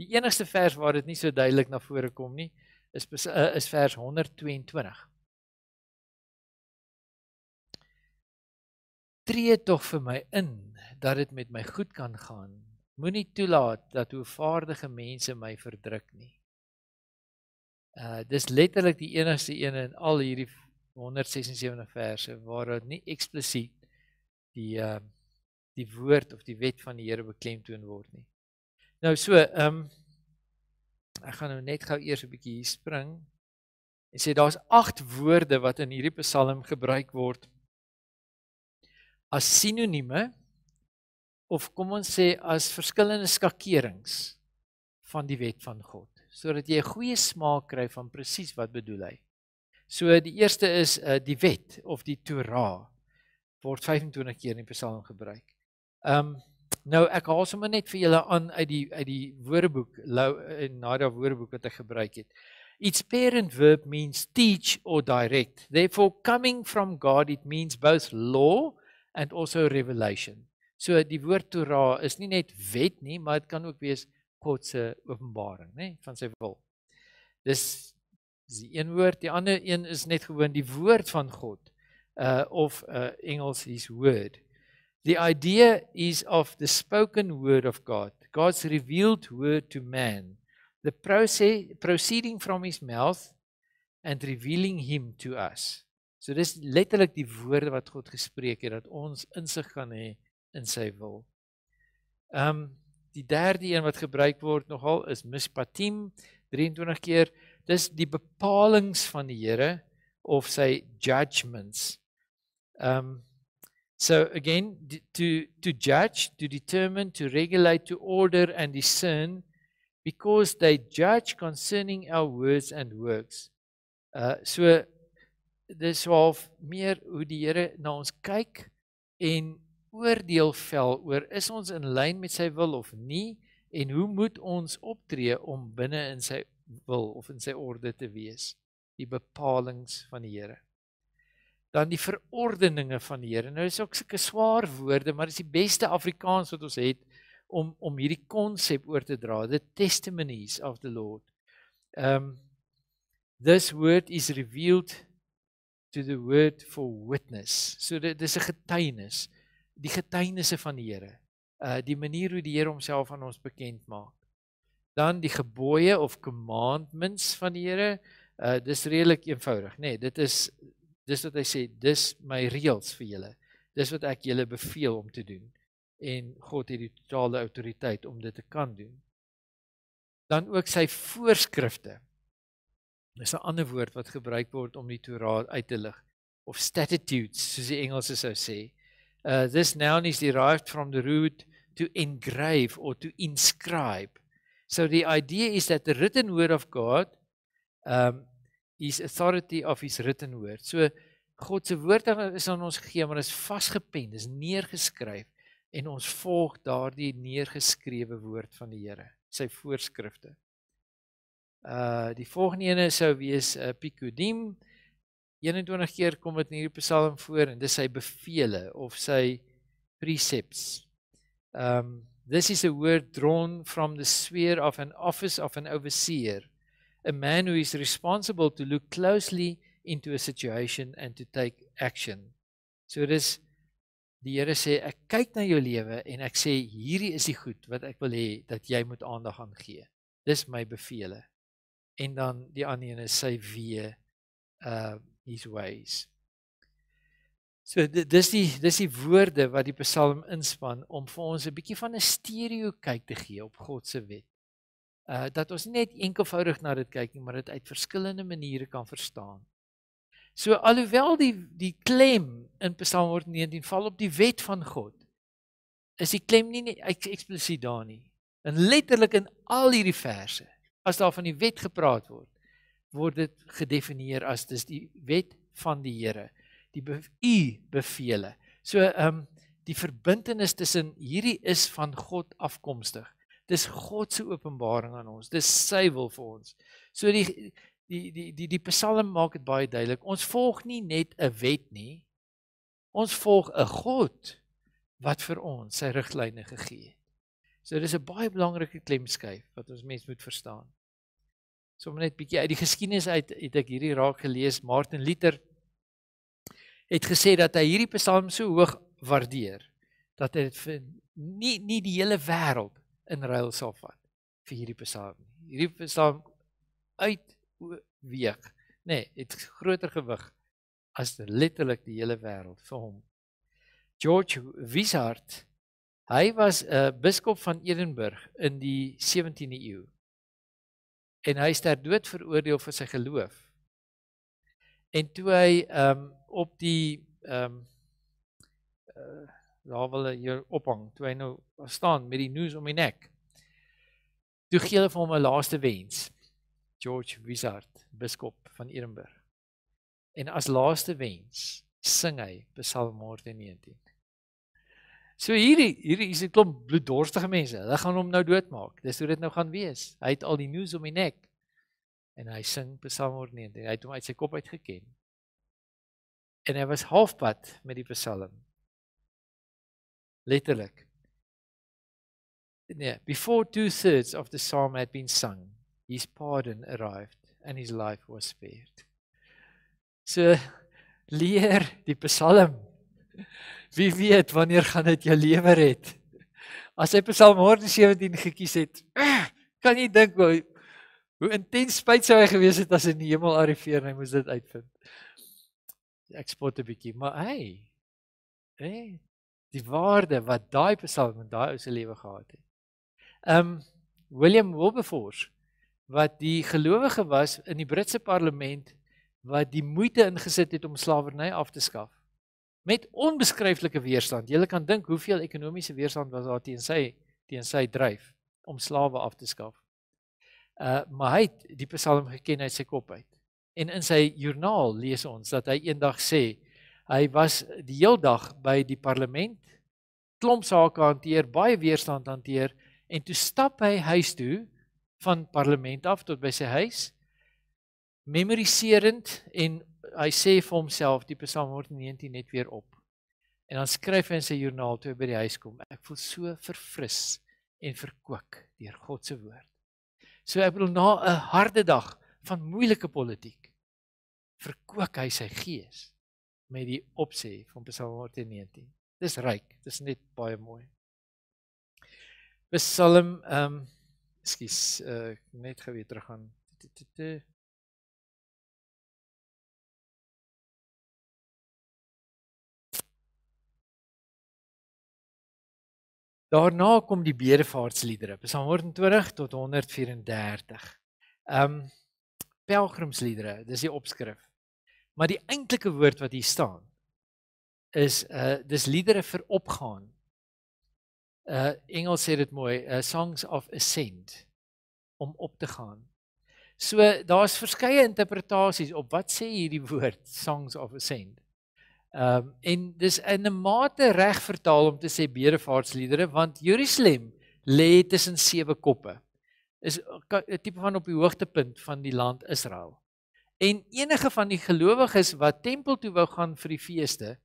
Die enigste vers waar dit nie so duidelik na vore kom nie, is uh, is vers 122. Tree tog vir my in dat dit met my goed kan gaan. Moenie toelaat dat hoofvaardige mense my verdruk nie. Uh dis letterlik die enigste een in al hierdie 176 verse waar dit nie eksplisiet die uh die woord of die wet van die Here beklemtoon word nie. Nou so, ehm um, ek gaan nou net gou eers 'n bietjie hier spring en sê daar's agt woorde wat in hierdie Psalm gebruik word as sinonieme of kom ons sê as verskillende skakerings van die wet van God sodat jy 'n goeie smaak kry van presies wat bedoel hy. So die eerste is uh, die wet of die Torah word 25 keer in die Psalm gebruik. Ehm um, nou ek haal sommer net vir julle aan uit die uit die Woordeboek eh, en Nada Woordeboek wat ek gebruik het. Its parent verb means teach or direct. Therefore coming from God it means both law and also revelation. So die woord Torah is nie net wet nie, maar dit kan ook wees God se openbaring, nê, van sy wil. Dis Dis die een woord, die ander een is net gewoon die woord van God. Uh of uh Engels his word. The idea is of the spoken word of God, God's revealed word to man, the process proceeding from his mouth and revealing him to us. So dis letterlik die woorde wat God gespreek het dat ons insig kan hê in sy wil. Um die derde een wat gebruik word nogal is mispatim 23 keer. Dis die bepalinge van die Here of sy judgments. Um so again to to judge, to determine, to regulate, to order and discern because they judge concerning our words and works. Uh so dis half meer hoe die Here na ons kyk en oordeel vel oor is ons in lyn met sy wil of nie en hoe moet ons optree om binne in sy wil of in sy orde te wees, die bepalinge van die Here. Dan die verordeninge van die Here. Nou is ook sulke swaar woorde, maar dis die beste Afrikaans wat ons het om om hierdie konsep oor te dra, the testimonies of the Lord. Um this word is revealed to the word for witness. So dit is 'n getuienis, die getuienisse van die Here. Uh die manier hoe die Here homself aan ons bekend maak dan die gebooie of commandments van die Here. Uh dis redelik eenvoudig, nê. Nee, dit is dis wat hy sê, dis my reëls vir julle. Dis wat ek julle beveel om te doen. En God het die totale autoriteit om dit te kan doen. Dan ook sy voorskrifte. Dis 'n ander woord wat gebruik word om die Torah uit te lig of statutes soos die Engelse sou sê. Uh this noun is derived from the root to engrave or to inscribe. So the idea is that the written word of God um is authority of his written word. So God se woord is aan ons gegee, maar is vasgepen, is neergeskryf en ons volg daardie neergeskrewe woord van die Here, sy voorskrifte. Uh die volgende ene sou wees uh, Pikudim 21 keer kom dit in hierdie Psalm voor en dis sy beveel of sy precepts. Ehm um, This is a word drawn from the sphere of an office of an overseer, a man who is responsible to look closely into a situation and to take action. So dis die Here sê ek kyk na jou lewe en ek sê hierdie is die goed wat ek wil hê dat jy moet aandag aan gee. Dis my beveel. En dan die ander een is sy wee uh his ways. So dis die dis die woorde wat die Psalm inspaan om vir ons 'n bietjie van 'n stereo kyk te gee op God se wet. Uh dat ons net enkelvoudig na dit kyk nie, maar dit uit verskillende maniere kan verstaan. So alhoewel die die klem in Psalm 119 val op die wet van God, is die klem nie, nie ek, eksplisiet daar nie. En letterlik in al hierdie verse, as daar van die wet gepraat word, word dit gedefinieer as dis die wet van die Here die be u bevele. So ehm um, die verbintenis tussen hierdie is van God afkomstig. Dis God se openbaring aan ons. Dis sy wil vir ons. So die die die die die Psalm maak dit baie duidelik. Ons volg nie net 'n wet nie. Ons volg 'n God wat vir ons sy riglyne gegee het. So dis 'n baie belangrike klemskyf wat ons mens moet verstaan. So om net bietjie uit die geskiedenis uit het ek hierdie raak gelees Martin Luther het gesê dat hy hierdie psalm so hoog waardeer dat hy dit vir nie nie die hele wêreld in ruil sal vat vir hierdie psalm nie. Hierdie psalm uit weeg, nê, nee, het groter gewig as letterlik die hele wêreld vir hom. George Wishart, hy was 'n uh, eh, biskop van Edinburgh in die 17de eeu. En hy is ter dood veroordeel vir sy geloof. En toe hy ehm um, op die ehm um, uh, daar wil hier ophang, toe hy nou staan met die noos om die nek. Toe gee hulle vir hom 'n laaste wens. George Wizard, biskop van Edinburgh. En as laaste wens sing hy Psalm 119. So hierdie hierdie is 'n klomp bloeddorstige mense. Hulle gaan hom nou doodmaak. Dis hoe dit nou gaan wees. Hy het al die noos om die nek en hy sing Psalm 119 en hy het hom uit sy kop uit geken. En hy was halfpad met die Psalm. Letterlik. Nee, before two thirds of the psalm had been sung, his pardon arrived and his life was spared. So leer die Psalm. Wie weet wanneer gaan dit jou lewe red? As hy Psalm 117 gekies het, kan jy dink hoe Hoe intens spyt sou hy gewees het as hy in die hemel arriveer en hy moes dit uitvind. Ek spot 'n bietjie, maar hey. Hey. Die waarde wat daai psalm en daai ou se lewe gehad het. Um William Wilberforce wat die gelowige was in die Britse parlement wat die moeite ingesit het om slawerny af te skaf met onbeskryflike weerstand. Jy kan dink hoeveel ekonomiese weerstand was daar teen sy teen sy dryf om slawe af te skaf. Uh maar hy het die Psalm geken uit sy kop uit. En in sy joernaal lees ons dat hy eendag sê hy was die heel dag by die parlement klomp sake hanteer, baie weerstand hanteer en toe stap hy huis toe van parlement af tot by sy huis memoriserend en hy sê vir homself die Psalm 119 net weer op. En dan skryf hy in sy joernaal toe by die huis kom, ek voel so verfris en verkwik deur God se woord. So ek bedoel na 'n harde dag van moeilike politiek verkoop hy sy gees met die opsie van Psalm 119. Dis ryk, dis net baie mooi. Psalm ehm um, ekskuus, uh, net gou weer terug aan. Daarna kom die bedevaartsliedere, Psalm 20 tot 134. Ehm um, pelgrimsliedere, dis die opskrif. Maar die eintlike woord wat hier staan is uh dis liedere vir opgaan. Uh Engels sê dit mooi, uh, songs of ascent om op te gaan. So daar's verskeie interpretasies op wat sê hierdie woord songs of ascent. Ehm um, en dis in 'n mate reg vertaal om te sê bedevaartsliedere want Jerusalem lê tussen sewe koppe. Is 'n tipe van op die hoogtepunt van die land Israel. En enige van die gelowiges wat tempel toe wou gaan vir die feeste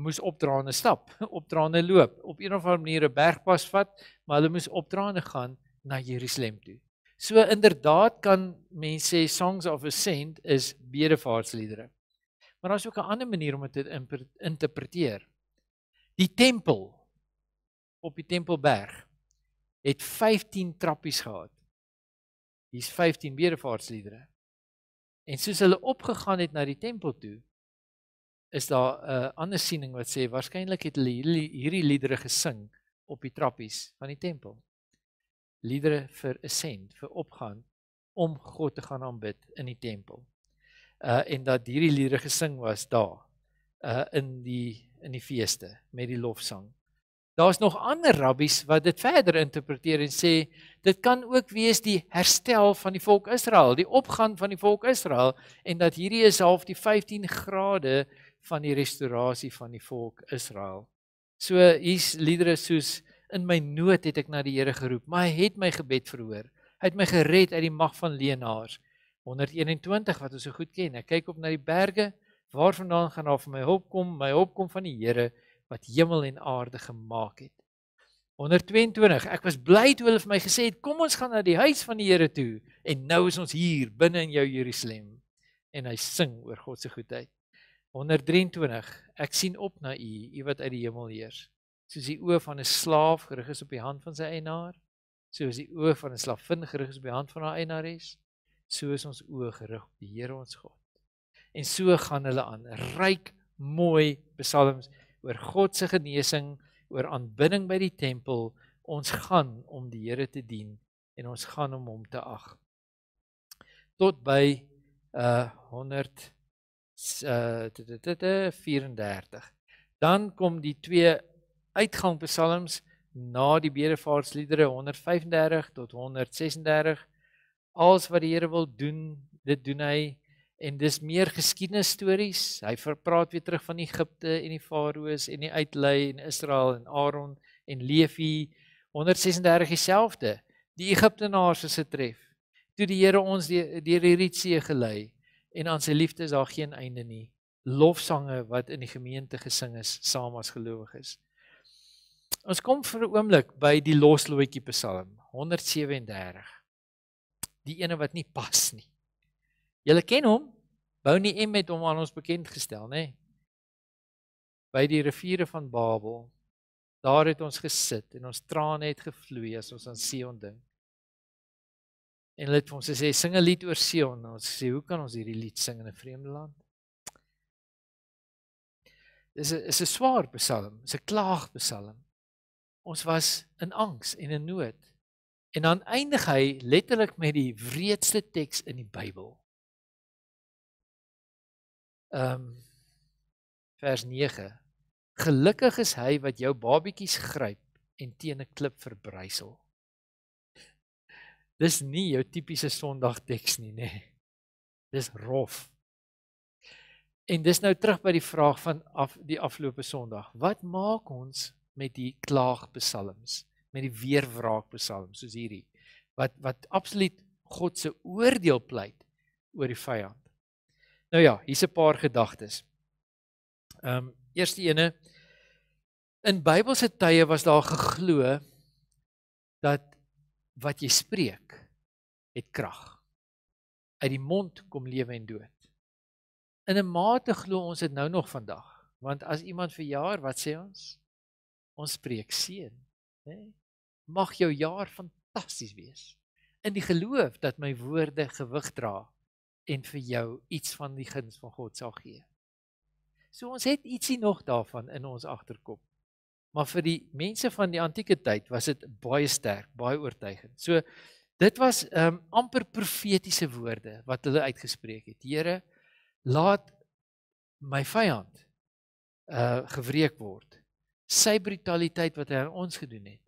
moes opdraande stap, opdraande loop, op een of ander manier 'n bergpas vat, maar hulle moes opdraande gaan na Jerusalem toe. So inderdaad kan mense sê Songs of Ascent is bedevaartsliedere. Maar daar's ook 'n ander manier om dit te interpreteer. Die tempel op die Tempelberg het 15 trappies gehad. Hier's 15 bedevaartsliedere. En soos hulle opgegaan het na die tempel toe, is daar 'n ander siening wat sê waarskynlik het hulle hierdie hierdie liedere gesing op die trappies van die tempel. Liedere vir ascent, vir opgaan om God te gaan aanbid in die tempel uh en dat hierdie liedere gesing was daar uh in die in die feeste met die lofsang. Daar's nog ander rabbies wat dit verder interpreteer en sê dit kan ook wees die herstel van die volk Israel, die opgang van die volk Israel en dat hierdie is half die 15 grade van die restaurasie van die volk Israel. So hier's liedere soos in my nood het ek na die Here geroep, maar hy het my gebed verhoor. Hy het my gered uit die mag van leenaars. 121 wat ons so goed ken. Ek kyk op na die berge, waarvandaan gaan daar vir my hulp kom? My hulp kom van die Here wat hemel en aarde gemaak het. 122. Ek was bly toe hulle vir my gesê het, "Kom ons gaan na die huis van die Here toe." En nou is ons hier binne in jou Jerusalem en hy sing oor God se goedheid. 123. Ek sien op na U, U wat uit die hemel heers, soos die oë van 'n slaaf gerig is op die hand van sy eienaar, soos die oë van 'n slavin gerig is op die hand van haar eienaar is soos ons oë gerig op die Here ons God. En so gaan hulle aan ryk mooi psalms oor God se genesing, oor aanbidding by die tempel. Ons gaan om die Here te dien en ons gaan om hom te ag. Tot by uh 100 uh 34. Dan kom die twee uitgang psalms na die bedevaartsliedere 135 tot 136 alles wat die Here wil doen, dit doen hy en dis meer geskiedenis stories. Hy verpraat weer terug van Egipte en die Farao's en die uitlei en Israel en Aaron en Levi 136 dieselfde. Die Egiptenaars is getref. Toe die Here ons deur die Ritsee gelei en aan sy liefde is daar geen einde nie. Lofsange wat in die gemeente gesing is saam as gelowiges. Ons kom vir 'n oomblik by die loslooitjie Psalm 137 die ene wat nie pas nie. Julle ken hom? Bonnie en met hom aan ons bekend gestel, nê? By die riviere van Babel. Daar het ons gesit en ons trane het gevloei as ons aan Sion dink. En hulle het vir ons gesê sing 'n lied oor Sion. Nou, ons sê hoe kan ons hierdie lied sing in 'n vreemde land? Dis 'n is 'n swaar psalm, 'n klaagpsalm. Ons was in angs en in nood. En dan eindig hy letterlik met die wreedste teks in die Bybel. Ehm um, vers 9. Gelukkig is hy wat jou babietjies gryp en teen 'n klip verbrysel. Dis nie jou tipiese Sondag teks nie, nê. Nee. Dis rof. En dis nou terug by die vraag van af die afgelope Sondag. Wat maak ons met die klaagpsalms? met die weerwraak psalm soos hierdie wat wat absoluut God se oordeel pleit oor die vyand. Nou ja, hier's 'n paar gedagtes. Ehm um, eerste ene in Bybelse tye was daar geglo dat wat jy spreek het krag. Uit die mond kom lewe en dood. In 'n mate glo ons dit nou nog vandag, want as iemand verjaar, wat sê ons? Ons spreek seën, né? Nee? mag jou jaar fantasties wees in die geloof dat my woorde gewig dra en vir jou iets van die guns van God sal gee. So ons het ietsie nog daarvan in ons agterkop. Maar vir die mense van die antieke tyd was dit baie sterk, baie oortuigend. So dit was um amper profetiese woorde wat hulle uitgespreek het. Here, laat my vyand uh eh, gevreek word. Sy brutaliteit wat hy aan ons gedoen het,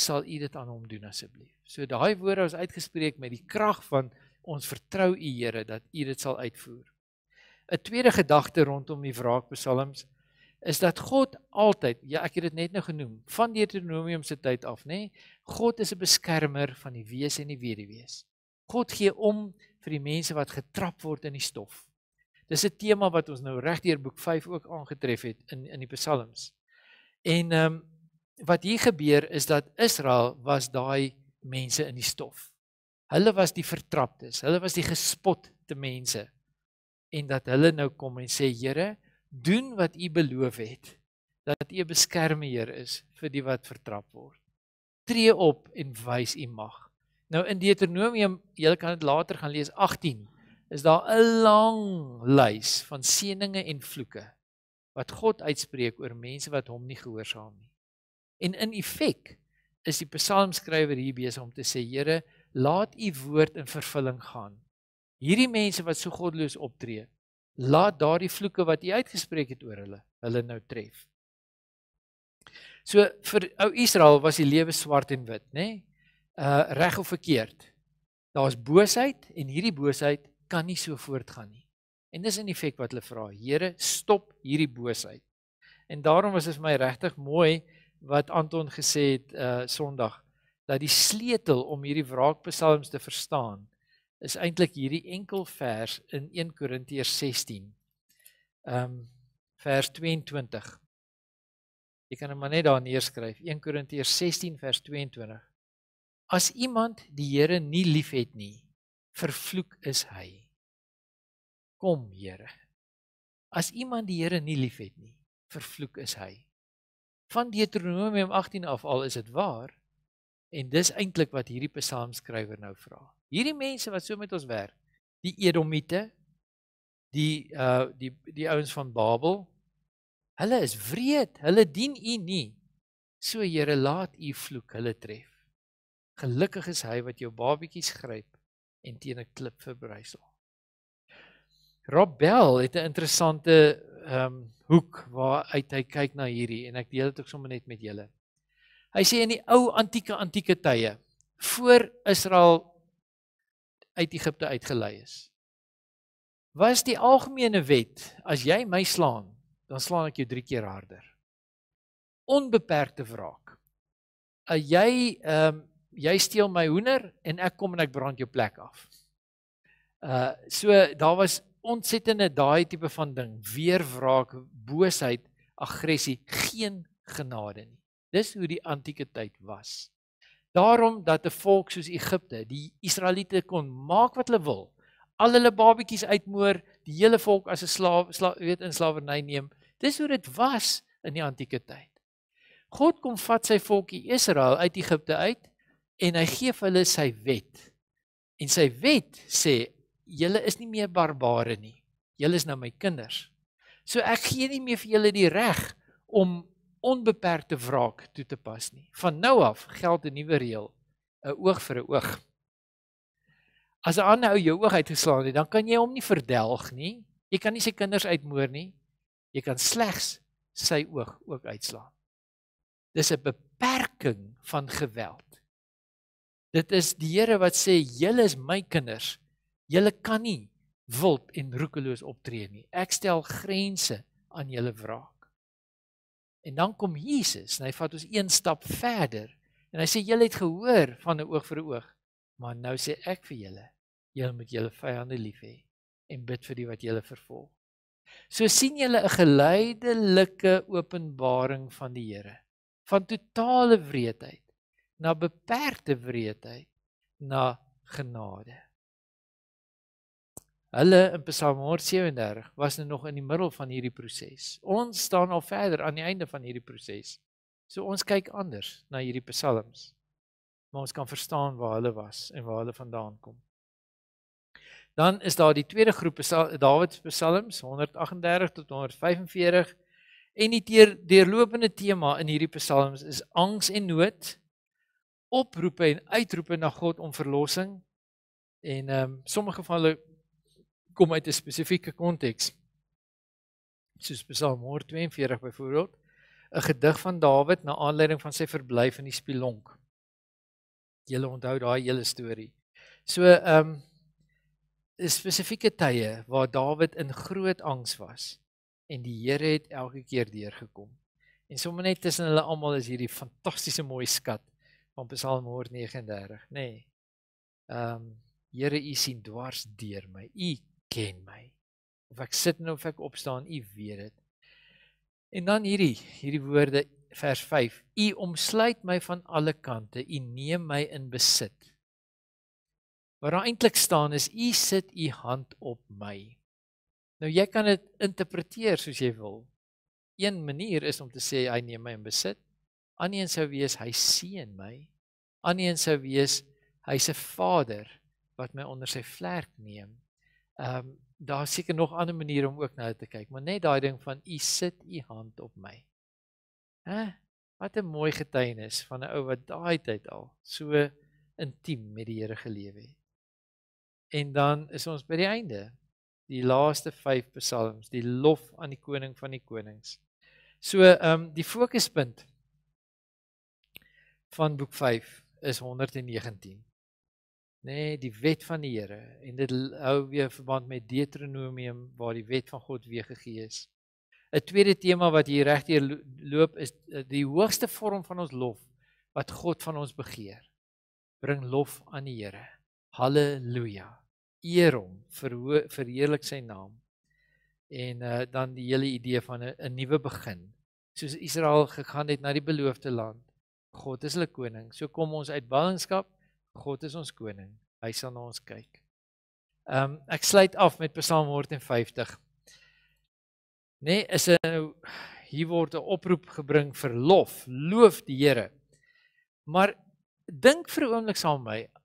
sal u dit aan hom doen asseblief. So daai woorde is uitgespreek met die krag van ons vertrou u Here dat u dit sal uitvoer. 'n Tweede gedagte rondom die wraakpsalms is dat God altyd, ja ek het dit net nou genoem, van Deuteronomium se tyd af, nê, nee, God is 'n beskermer van die wees en die weduwees. God gee om vir die mense wat getrap word in die stof. Dis 'n tema wat ons nou regdeur boek 5 ook aangetref het in in die psalms. En ehm um, wat hier gebeur is dat Israel was daai mense in die stof. Hulle was die vertraptes, hulle was die gespotte mense. En dat hulle nou kom en sê Here, doen wat U beloof het dat U 'n beskermheer is vir die wat vertrap word. Tree op en wys U mag. Nou in Deuteronomium, julle kan dit later gaan lees 18, is daar 'n lang lys van seënings en vloeke wat God uitspreek oor mense wat hom nie gehoorsaam nie. En in effek is die psalmskrywer hier besig om te sê, Here, laat u woord in vervulling gaan. Hierdie mense wat so goddeloos optree, laat daardie vloeke wat u uitgespreek het oor hulle, hulle nou tref. So vir ou Israel was die lewe swart en wit, nê? Nee? Uh reg of verkeerd. Daar's boosheid en hierdie boosheid kan nie so voortgaan nie. En dis in effek wat hulle vra, Here, stop hierdie boosheid. En daarom was dit vir my regtig mooi wat Anton gesê het uh Sondag dat die sleutel om hierdie wraakpsalms te verstaan is eintlik hierdie enkel vers in 1 Korintiërs 16. Um ehm, vers 22. Jy kan hom maar net daar neerskryf 1 Korintiërs 16 vers 22. As iemand die Here nie liefhet nie, vervloek is hy. Kom Here. As iemand die Here nie liefhet nie, vervloek is hy van Deuteronomium 18 af al is dit waar. En dis eintlik wat hierdie psalmskrywer nou vra. Hierdie mense wat so met ons werk, die Edomiete, die uh die die ouens van Babel, hulle is wreed, hulle dien U nie. So Here, laat U vloek hulle tref. Gelukkig is hy wat jou babetjies gryp en teen 'n klip verbrysel. Rob Bell het 'n interessante ehm um, hoek waar uit hy kyk na hierdie en ek deel dit ook sommer net met julle. Hy sê in die ou antieke antieke tye voor Israel uit Egipte uitgelei is. Was die algemene wet as jy my slaan, dan slaan ek jou 3 keer harder. Onbeperkte wraak. As jy ehm um, jy steel my hoender en ek kom en ek brand jou plek af. Uh so daar was ontsettende daai tipe van ding, weerwraak, boosheid, aggressie, geen genade nie. Dis hoe die antieke tyd was. Daarom dat 'n volk soos Egipte, die Israeliete kon maak wat hulle wil, al hulle babetjies uitmoor, die hele volk as 'n slaaf, sla, weet in slawerny neem. Dis hoe dit was in die antieke tyd. God kom vat sy volkie Israel uit Egipte uit en hy gee vir hulle sy wet. En sy wet sê julle is nie meer barbare nie. Julle is nou my kinders. So ek gee nie meer vir julle die reg om onbeperkte wraak toe te pas nie. Van nou af geld 'n nuwe reël, 'n oog vir 'n oog. As 'n ander ou jou oog uitgeslaan het, dan kan jy hom nie verdelg nie. Jy kan nie sy kinders uitmoor nie. Jy kan slegs sy oog ook uitslaan. Dis 'n beperking van geweld. Dit is die Here wat sê julle is my kinders Julle kan nie wild en roekeloos optree nie. Ek stel grense aan julle wraak. En dan kom Jesus en hy vat ons een stap verder en hy sê julle het gehoor van 'n oog vir 'n oog, maar nou sê ek vir julle, julle moet julle vyande lief hê en bid vir die wat julle vervolg. So sien julle 'n geleidelike openbaring van die Here van totale wreedheid na beperkte wreedheid na genade. Hulle in Psalm 37 was nou nog in die middel van hierdie proses. Ons staan al verder aan die einde van hierdie proses. So ons kyk anders na hierdie psalms. Maar ons kan verstaan waar hulle was en waar hulle vandaan kom. Dan is daar die tweede groep Dawid se psalms 138 tot 145 en die teer, deurlopende tema in hierdie psalms is angs en nood, oproepe en uitroepe na God om verlossing. En ehm um, sommige van hulle kom uit 'n spesifieke konteks. Soos Psalm 42 byvoorbeeld, 'n gedig van Dawid na aanleiding van sy verblyf in die spilonk. Julle onthou daai hele storie. So, ehm um, er 'n spesifieke tye waar Dawid in groot angs was en die Here het elke keer deurgekom. En sommer net tussen hulle almal is hierdie fantastiese mooi skat van Psalm 139, nê. Nee. Ehm um, Here, U sien dwars deur my. U ken my. Of ek sit en of ek opstaan, U weet dit. En dan hierdie, hierdie woorde vers 5. U omsluit my van alle kante, U neem my in besit. Wat daar eintlik staan is U sit U hand op my. Nou jy kan dit interpreteer soos jy wil. Een manier is om te sê hy neem my in besit. Ander een sou wees hy seën my. Ander een sou wees hy's 'n vader wat my onder sy vlerk neem Ehm um, daar seker nog ander maniere om ook na dit te kyk, maar net daai ding van u sit u hand op my. Hæ? Wat 'n mooi getuienis van 'n ou wat daai tyd al so intiem met die Here geleef het. En dan is ons by die einde. Die laaste 5 psalms, die lof aan die koning van die konings. So, ehm um, die fokuspunt van boek 5 is 119 nee, die wet van die Here en dit hou weer verband met Deuteronomium waar die wet van God weergegee is. 'n Tweede tema wat hier regdeur loop is eh, die hoogste vorm van ons lof wat God van ons begeer. Bring lof aan die Here. Halleluja. Eer hom, verheerlik sy naam. En uh, dan die hele idee van 'n nuwe begin. Soos Israel gegaan het na die beloofde land. God is hulle koning. So kom ons uit ballingskap God is ons koning. Hy sal na ons kyk. Ehm um, ek sluit af met Psalm 150. Nê, nee, is 'n nou, hier word 'n oproep gebring vir lof, loof die Here. Maar dink vir 'n oomblik saam met my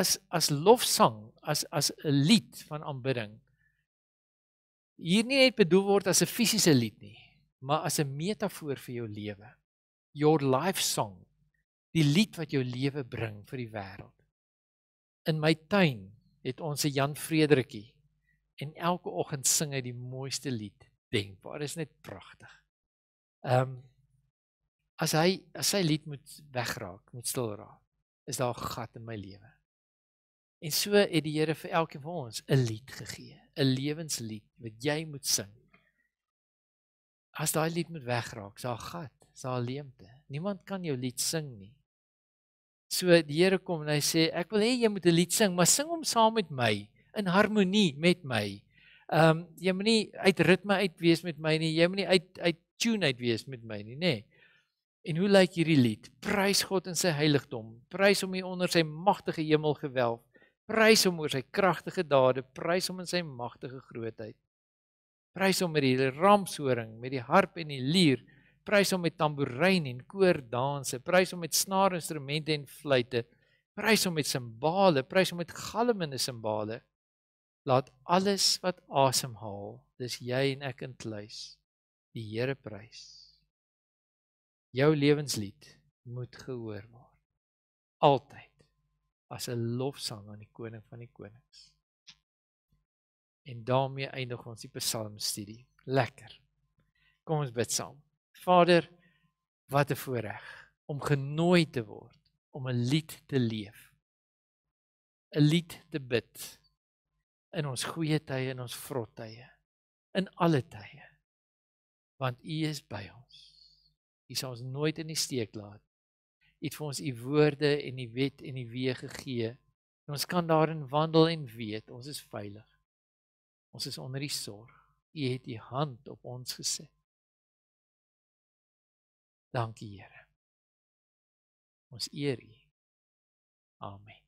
as as lofsang, as as 'n lied van aanbidding. Hier nie net bedoel word as 'n fisiese lied nie, maar as 'n metafoor vir jou lewe. Your life song die lied wat jou lewe bring vir die wêreld. In my tuin het ons 'n Jan Frederikkie en elke oggend sing hy die mooiste lied denkbaar. Dit is net pragtig. Ehm um, as hy as sy lied moet wegraak, moet stil raak, is daar 'n gat in my lewe. En so het die Here vir elkeen van ons 'n lied gegee, 'n lewenslied wat jy moet sing. As daai lied moet wegraak, is daar 'n gat, is daar 'n leemte. Niemand kan jou lied sing nie. So die Here kom en hy sê ek wil hê jy moet 'n lied sing, maar sing hom saam met my in harmonie met my. Ehm um, jy moenie uit ritme uit wees met my nie. Jy moenie uit uit tune uit wees met my nie, nê. Nee. En hoe lyk hierdie lied? Prys God in sy heiligdom. Prys hom hier onder sy magtige hemelgewelf. Prys hom oor sy kragtige dade. Prys hom in sy magtige grootheid. Prys hom met die ramshoring, met die harp en die lier prys hom met tamboerijn en koordanse, prys hom met snaarinstrumente en fluitte, prys hom met simbale, prys hom met galm en simbale. Laat alles wat asemhaal, dis jy en ek in kluis, die Here prys. Jou lewenslied moet gehoor word. Altyd as 'n lofsang aan die koning van die konings. En daarmee eindig ons die psalmstudie. Lekker. Kom ons bid saam. Vader, wat 'n voorreg om genooi te word om 'n lied te leef. 'n Lied te bid in ons goeie tye en ons vrot tye, in alle tye. Want U is by ons. U sal ons nooit in die steek laat. U het vir ons U woorde en U wet en U weë gegee. En ons kan daarin wandel en weet ons is veilig. Ons is onder U sorg. U het U hand op ons gesit. Dankie Here. Ons eer U. Amen.